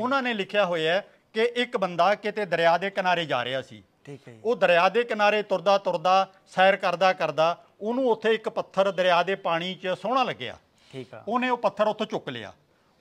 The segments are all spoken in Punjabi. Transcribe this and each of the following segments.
ਉਹਨਾਂ ਨੇ ਲਿਖਿਆ ਹੋਇਆ ਕਿ ਇੱਕ ਬੰਦਾ ਕਿਤੇ ਦਰਿਆ ਦੇ ਕਿਨਾਰੇ ਜਾ ਰਿਹਾ ਸੀ ਠੀਕ ਹੈ ਉਹ ਦਰਿਆ ਦੇ ਕਿਨਾਰੇ ਤੁਰਦਾ ਤੁਰਦਾ ਸੈਰ ਕਰਦਾ ਕਰਦਾ ਉਹਨੂੰ ਉੱਥੇ ਇੱਕ ਪੱਥਰ ਦਰਿਆ ਦੇ ਪਾਣੀ 'ਚ ਸੋਹਣਾ ਲੱਗਿਆ ਠੀਕ ਆ ਉਹਨੇ ਉਹ ਪੱਥਰ ਉੱਥੋਂ ਚੁੱਕ ਲਿਆ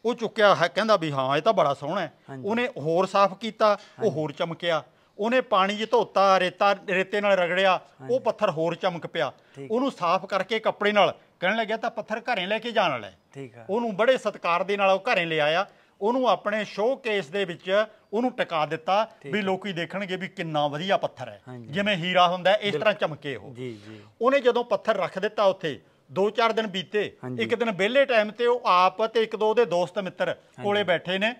ਉਹ ਚੁੱਕਿਆ ਹੈ ਕਹਿੰਦਾ ਵੀ ਹਾਂ ਇਹ ਤਾਂ ਬੜਾ ਸੋਹਣਾ ਹੈ ਉਹਨੇ ਹੋਰ ਸਾਫ਼ ਕੀਤਾ ਉਹ ਹੋਰ ਚਮਕਿਆ ਉਹਨੇ ਪਾਣੀ 'ਚ ਧੋਤਾ ਰੇਤਾ ਰੇਤੇ ਨਾਲ ਰਗੜਿਆ ਉਹ ਪੱਥਰ ਹੋਰ ਚਮਕ ਪਿਆ ਉਹਨੂੰ ਸਾਫ਼ ਕਰਕੇ ਕੱਪੜੇ ਨਾਲ ਕਹਿਣ ਲੱਗਿਆ ਤਾਂ ਪੱਥਰ ਘਰੇ ਲੈ ਕੇ ਜਾਣ ਵਾਲਾ ਠੀਕ ਆ ਉਹਨੂੰ ਬੜੇ ਸਤਕਾਰ ਦੇ ਨਾਲ ਉਹ ਘਰੇ ਲੈ ਆਇਆ ਉਹਨੂੰ ਆਪਣੇ ਸ਼ੋਕੇਸ ਦੇ ਵਿੱਚ ਉਹਨੂੰ ਟਿਕਾ ਦਿੱਤਾ ਵੀ ਲੋਕੀ ਦੇਖਣਗੇ ਵੀ ਕਿੰਨਾ ਵਧੀਆ ਪੱਥਰ ਹੈ ਜਿਵੇਂ ਹੀਰਾ ਹੁੰਦਾ ਇਸ ਤਰ੍ਹਾਂ ਚਮਕੇ ਉਹ ਜੀ ਜੀ ਉਹਨੇ ਜਦੋਂ ਪੱਥਰ ਰੱਖ ਦਿੱਤਾ ਉੱਥੇ 2-4 ਦਿਨ ਬੀਤੇ ਇੱਕ ਦਿਨ ਵਿਹਲੇ ਟਾਈਮ ਤੇ ਉਹ ਆਪ ਤੇ ਇੱਕ ਦੋ ਉਹਦੇ ਦੋਸਤ ਮਿੱਤਰ ਕੋਲੇ ਬੈਠੇ ਨੇ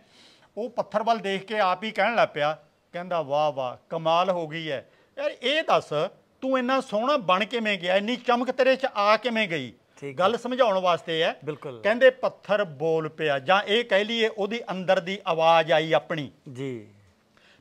ਉਹ ਪੱਥਰ ਵੱਲ ਦੇਖ ਕੇ ਆਪ ਹੀ ਕਹਿਣ ਲੱਗ ਪਿਆ ਕਹਿੰਦਾ ਵਾਹ ਵਾਹ ਕਮਾਲ ਹੋ ਗਈ ਹੈ ਯਾਰ ਇਹ ਦੱਸ ਤੂੰ ਇੰਨਾ ਸੋਹਣਾ ਬਣ ਕਿਵੇਂ ਗਿਆ ਇੰਨੀ ਚਮਕ ਤੇਰੇ 'ਚ ਆ ਕਿਵੇਂ ਗਈ ਗੱਲ ਸਮਝਾਉਣ ਵਾਸਤੇ ਹੈ ਕਹਿੰਦੇ ਪੱਥਰ ਬੋਲ ਪਿਆ ਜਾਂ ਇਹ ਕਹਿ ਲਈਏ ਉਹਦੀ ਅੰਦਰ ਦੀ ਆਵਾਜ਼ ਆਈ ਆਪਣੀ ਜੀ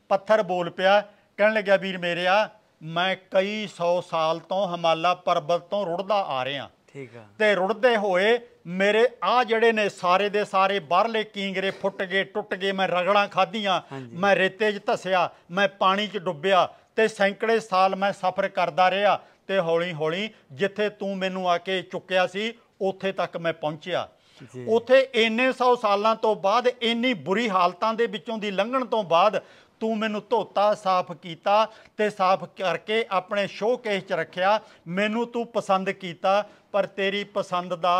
ਪੱਥਰ ਬੋਲ ਪਿਆ ਕਹਿਣ ਲੱਗਿਆ ਵੀਰ ਮੇਰਿਆ ਮੈਂ ਕਈ 100 ਸਾਲ ਤੋਂ ਹਿਮਾਲਾ ਪਰਬਤ ਤੋਂ ਰੁੜਦਾ ਆ ਰਿਹਾ ਠੀਕ ਆ ਤੇ ਰੁੜਦੇ ਹੋਏ ਮੇਰੇ ਆ ਜਿਹੜੇ ਨੇ ਸਾਰੇ ਦੇ ਸਾਰੇ ਬਾਹਰਲੇ ਕੀਂਗਰੇ ਫੁੱਟ ਗਏ ਟੁੱਟ ਗਏ ਮੈਂ ਰਗੜਾਂ ਖਾਧੀਆਂ ਮੈਂ ਰੇਤੇ 'ਚ ਧਸਿਆ ਮੈਂ ਪਾਣੀ 'ਚ ਡੁੱਬਿਆ ਤੇ ਸੈਂਕੜੇ ਸਾਲ ਮੈਂ ਸਫ਼ਰ ਕਰਦਾ ਰਿਹਾ ਤੇ ਹੌਲੀ ਹੌਲੀ ਜਿੱਥੇ ਤੂੰ ਮੈਨੂੰ ਆ ਕੇ ਚੁੱਕਿਆ ਸੀ ਉੱਥੇ ਤੱਕ ਮੈਂ ਪਹੁੰਚਿਆ ਉੱਥੇ ਇੰਨੇ 100 ਸਾਲਾਂ ਤੋਂ ਬਾਅਦ ਇੰਨੀ ਬੁਰੀ ਹਾਲਤਾਂ ਦੇ ਵਿੱਚੋਂ ਦੀ ਲੰਘਣ ਤੋਂ ਬਾਅਦ ਤੂੰ ਮੈਨੂੰ ਧੋਤਾ ਸਾਫ਼ ਕੀਤਾ ਤੇ ਸਾਫ਼ ਕਰਕੇ ਆਪਣੇ ਸ਼ੋਕੇਸ 'ਚ ਰੱਖਿਆ ਮੈਨੂੰ ਤੂੰ ਪਸੰਦ ਕੀਤਾ ਪਰ ਤੇਰੀ ਪਸੰਦ ਦਾ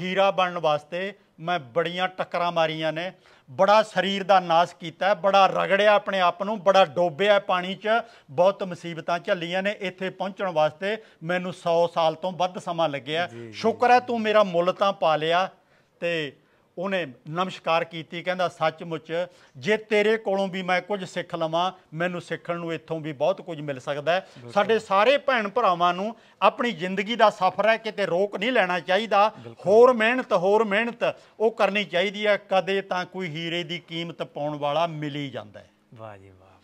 ਹੀਰਾ ਬਣਨ ਵਾਸਤੇ ਮੈਂ ਬੜੀਆਂ ਟੱਕਰਾਂ ਮਾਰੀਆਂ ਨੇ ਬੜਾ ਸਰੀਰ ਦਾ ਨਾਸ ਕੀਤਾ ਬੜਾ ਰਗੜਿਆ ਆਪਣੇ ਆਪ ਨੂੰ ਬੜਾ ਡੋਬਿਆ ਪਾਣੀ 'ਚ ਬਹੁਤ ਮੁਸੀਬਤਾਂ ਝੱਲੀਆਂ ਨੇ ਇੱਥੇ ਪਹੁੰਚਣ ਵਾਸਤੇ ਮੈਨੂੰ 100 ਸਾਲ ਤੋਂ ਵੱਧ ਸਮਾਂ ਲੱਗਿਆ ਸ਼ੁਕਰ ਹੈ ਤੂੰ ਮੇਰਾ ਮੁੱਲ ਤਾਂ ਪਾ ਲਿਆ ਤੇ ਉਹਨੇ ਨਮਸਕਾਰ ਕੀਤੀ ਕਹਿੰਦਾ ਸੱਚਮੁੱਚ ਜੇ ਤੇਰੇ ਕੋਲੋਂ ਵੀ ਮੈਂ ਕੁਝ ਸਿੱਖ ਲਵਾਂ ਮੈਨੂੰ ਸਿੱਖਣ ਨੂੰ ਇੱਥੋਂ ਵੀ ਬਹੁਤ ਕੁਝ ਮਿਲ ਸਕਦਾ ਸਾਡੇ ਸਾਰੇ ਭੈਣ ਭਰਾਵਾਂ ਨੂੰ ਆਪਣੀ ਜ਼ਿੰਦਗੀ ਦਾ ਸਫ਼ਰ ਹੈ ਕਿਤੇ ਰੋਕ ਨਹੀਂ ਲੈਣਾ ਚਾਹੀਦਾ ਹੋਰ ਮਿਹਨਤ ਹੋਰ ਮਿਹਨਤ ਉਹ ਕਰਨੀ ਚਾਹੀਦੀ ਹੈ ਕਦੇ ਤਾਂ ਕੋਈ ਹੀਰੇ ਦੀ ਕੀਮਤ ਪਾਉਣ ਵਾਲਾ ਮਿਲ ਹੀ ਜਾਂਦਾ ਵਾਹ ਜੀ ਵਾਹ